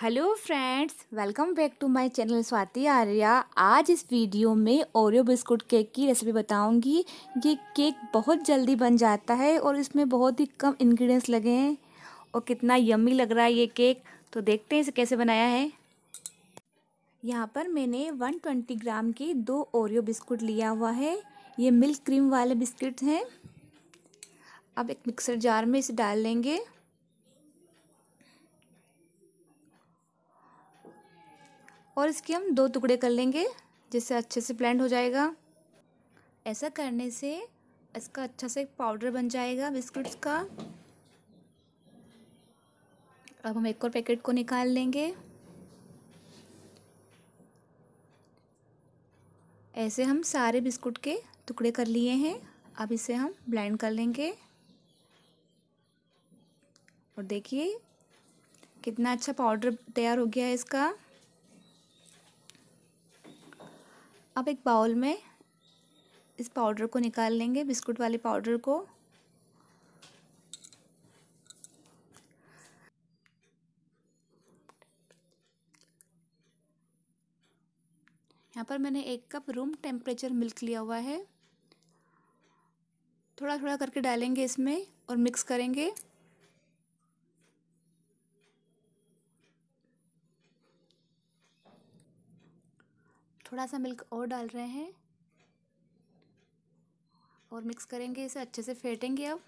hello friends welcome back to my channel Swati Arya आज इस video में ओरियो बिस्कुट केक की रेसिपी बताऊंगी ये केक बहुत जल्दी बन जाता है और इसमें बहुत ही कम इंग्रेडिएंट्स लगे हैं और कितना यम्मी लग रहा है ये केक तो देखते हैं इसे कैसे बनाया है यहाँ पर मैंने 120 ग्राम के दो ओरियो बिस्कुट लिया हुआ है ये मिल्क क्रीम वाले बिस्किट हैं अब एक मिक्सर जार में इसे डाल लेंगे और इसके हम दो टुकड़े कर लेंगे जिससे अच्छे से ब्लेंड हो जाएगा ऐसा करने से इसका अच्छा सा एक पाउडर बन जाएगा बिस्किट्स का अब हम एक और पैकेट को निकाल लेंगे ऐसे हम सारे बिस्कुट के टुकड़े कर लिए हैं अब इसे हम ब्लेंड कर लेंगे और देखिए कितना अच्छा पाउडर तैयार हो गया है इसका अब एक बाउल में इस पाउडर को निकाल लेंगे बिस्कुट वाले पाउडर को यहाँ पर मैंने एक कप रूम टेम्परेचर मिल्क लिया हुआ है थोड़ा थोड़ा करके डालेंगे इसमें और मिक्स करेंगे थोड़ा सा मिल्क और डाल रहे हैं और मिक्स करेंगे इसे अच्छे से फेंटेंगे अब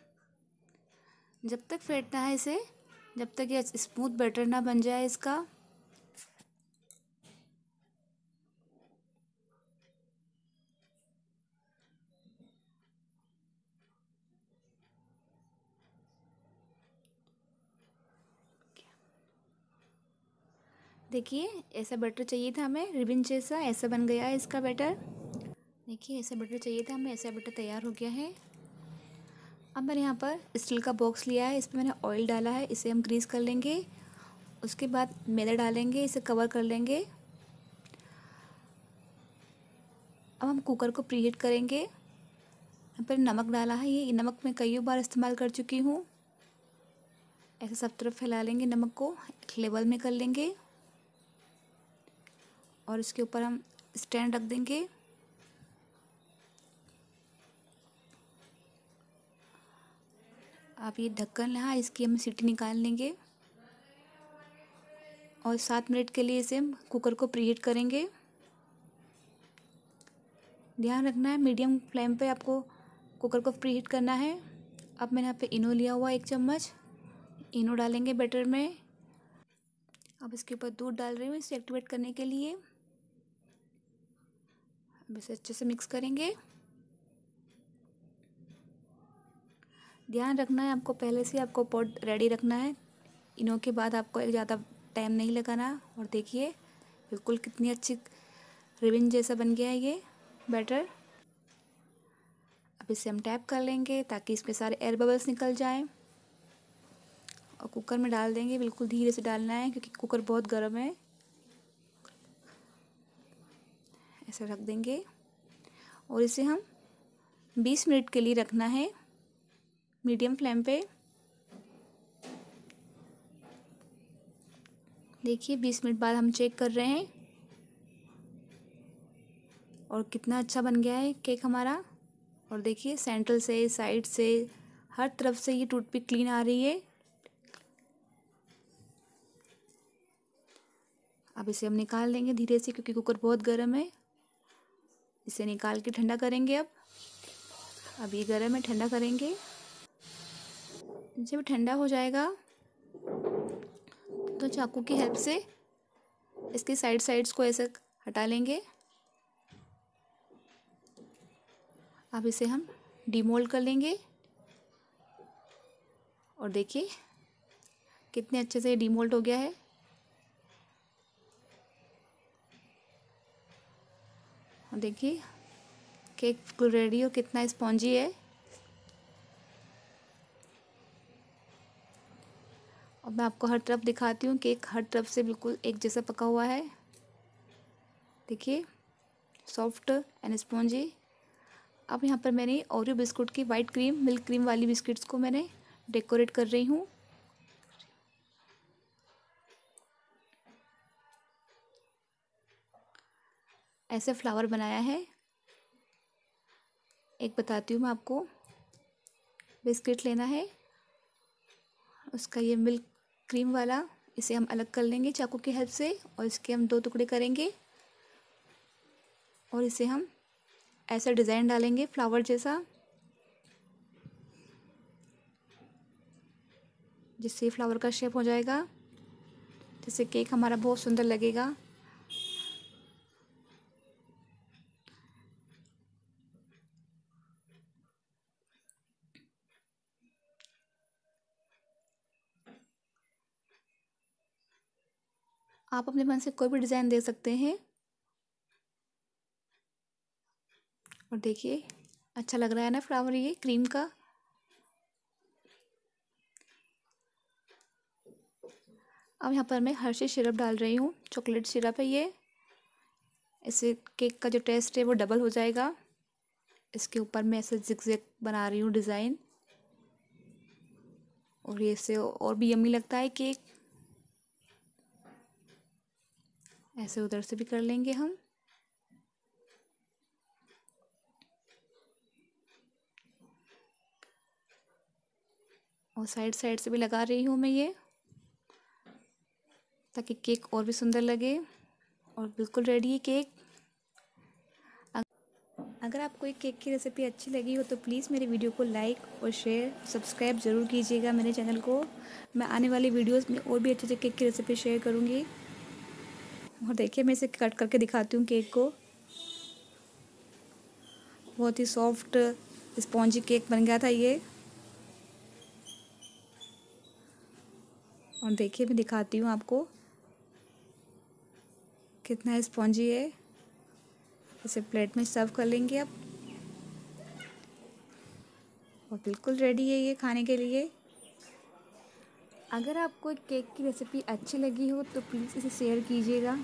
जब तक फेंटना है इसे जब तक ये स्मूथ बैटर ना बन जाए इसका देखिए ऐसा बटर चाहिए था हमें रिबिन जैसा ऐसा बन गया है इसका बैटर देखिए ऐसा बटर चाहिए था हमें ऐसा बटर तैयार हो गया है अब मैंने यहाँ पर स्टील का बॉक्स लिया है इस पर मैंने ऑयल डाला है इसे हम ग्रीस कर लेंगे उसके बाद मैदा डालेंगे इसे कवर कर लेंगे अब हम कुकर को प्रीहीट करेंगे यहाँ पर नमक डाला है ये नमक मैं कई बार इस्तेमाल कर चुकी हूँ ऐसे सब तरफ फैला लेंगे नमक को लेवल में कर लेंगे और इसके ऊपर हम स्टैंड रख देंगे आप ये ढक्कन लहा इसकी हम सीटी निकाल लेंगे और सात मिनट के लिए इसे कुकर को प्रीहीट करेंगे ध्यान रखना है मीडियम फ्लेम पे आपको कुकर को प्रीहीट करना है अब मैंने यहाँ पे इनो लिया हुआ एक चम्मच इनो डालेंगे बैटर में अब इसके ऊपर दूध डाल रही हूँ इसे एक्टिवेट करने के लिए इसे अच्छे से मिक्स करेंगे ध्यान रखना है आपको पहले से आपको पॉट रेडी रखना है इनो के बाद आपको ज़्यादा टाइम नहीं लगाना और देखिए बिल्कुल कितनी अच्छी रिबिन जैसा बन गया है ये बैटर अब इसे हम टैप कर लेंगे ताकि इसमें सारे एयर बबल्स निकल जाएं और कुकर में डाल देंगे बिल्कुल धीरे से डालना है क्योंकि कुकर बहुत गर्म है ऐसे रख देंगे और इसे हम 20 मिनट के लिए रखना है मीडियम फ्लेम पे देखिए 20 मिनट बाद हम चेक कर रहे हैं और कितना अच्छा बन गया है केक हमारा और देखिए सेंट्रल से साइड से हर तरफ से ये टूट पिक क्लीन आ रही है अब इसे हम निकाल लेंगे धीरे से क्योंकि कुकर बहुत गर्म है इसे निकाल के ठंडा करेंगे अब अब ये गर्म है ठंडा करेंगे जब ठंडा हो जाएगा तो चाकू की हेल्प से इसके साइड साइड्स को ऐसे हटा लेंगे अब इसे हम डिमोल्ड कर लेंगे और देखिए कितने अच्छे से डिमोल्ट हो गया है देखिए केक रेडी हो कितना स्पॉन्जी है और मैं आपको हर तरफ दिखाती हूँ केक हर तरफ से बिल्कुल एक जैसा पका हुआ है देखिए सॉफ्ट एंड स्पॉन्जी अब यहाँ पर मैंने ओरियो बिस्कुट की वाइट क्रीम मिल्क क्रीम वाली बिस्किट्स को मैंने डेकोरेट कर रही हूँ ऐसे फ्लावर बनाया है एक बताती हूँ मैं आपको बिस्किट लेना है उसका ये मिल्क क्रीम वाला इसे हम अलग कर लेंगे चाकू की हेल्प से और इसके हम दो टुकड़े करेंगे और इसे हम ऐसा डिज़ाइन डालेंगे फ्लावर जैसा जिससे फ्लावर का शेप हो जाएगा जिससे केक हमारा बहुत सुंदर लगेगा आप अपने मन से कोई भी डिज़ाइन दे सकते हैं और देखिए अच्छा लग रहा है ना फ्लावर ये क्रीम का अब यहाँ पर मैं हर्षे सिरप डाल रही हूँ चॉकलेट सिरप है ये इससे केक का जो टेस्ट है वो डबल हो जाएगा इसके ऊपर मैं ऐसे जिक बना रही हूँ डिज़ाइन और ये इससे और भी यमी लगता है केक ऐसे उधर से भी कर लेंगे हम और साइड साइड से भी लगा रही हूँ मैं ये ताकि केक और भी सुंदर लगे और बिल्कुल रेडी है केक अगर आपको एक केक की रेसिपी अच्छी लगी हो तो प्लीज़ मेरे वीडियो को लाइक और शेयर सब्सक्राइब ज़रूर कीजिएगा मेरे चैनल को मैं आने वाली वीडियोस में और भी अच्छे अच्छे केक की रेसिपी शेयर करूँगी और देखिए मैं इसे कट करके दिखाती हूँ केक को बहुत ही सॉफ्ट स्पॉन्जी केक बन गया था ये और देखिए मैं दिखाती हूँ आपको कितना स्पॉन्जी है इसे प्लेट में सर्व कर लेंगे आप और बिल्कुल रेडी है ये खाने के लिए अगर आपको केक की रेसिपी अच्छी लगी हो तो प्लीज़ इसे शेयर कीजिएगा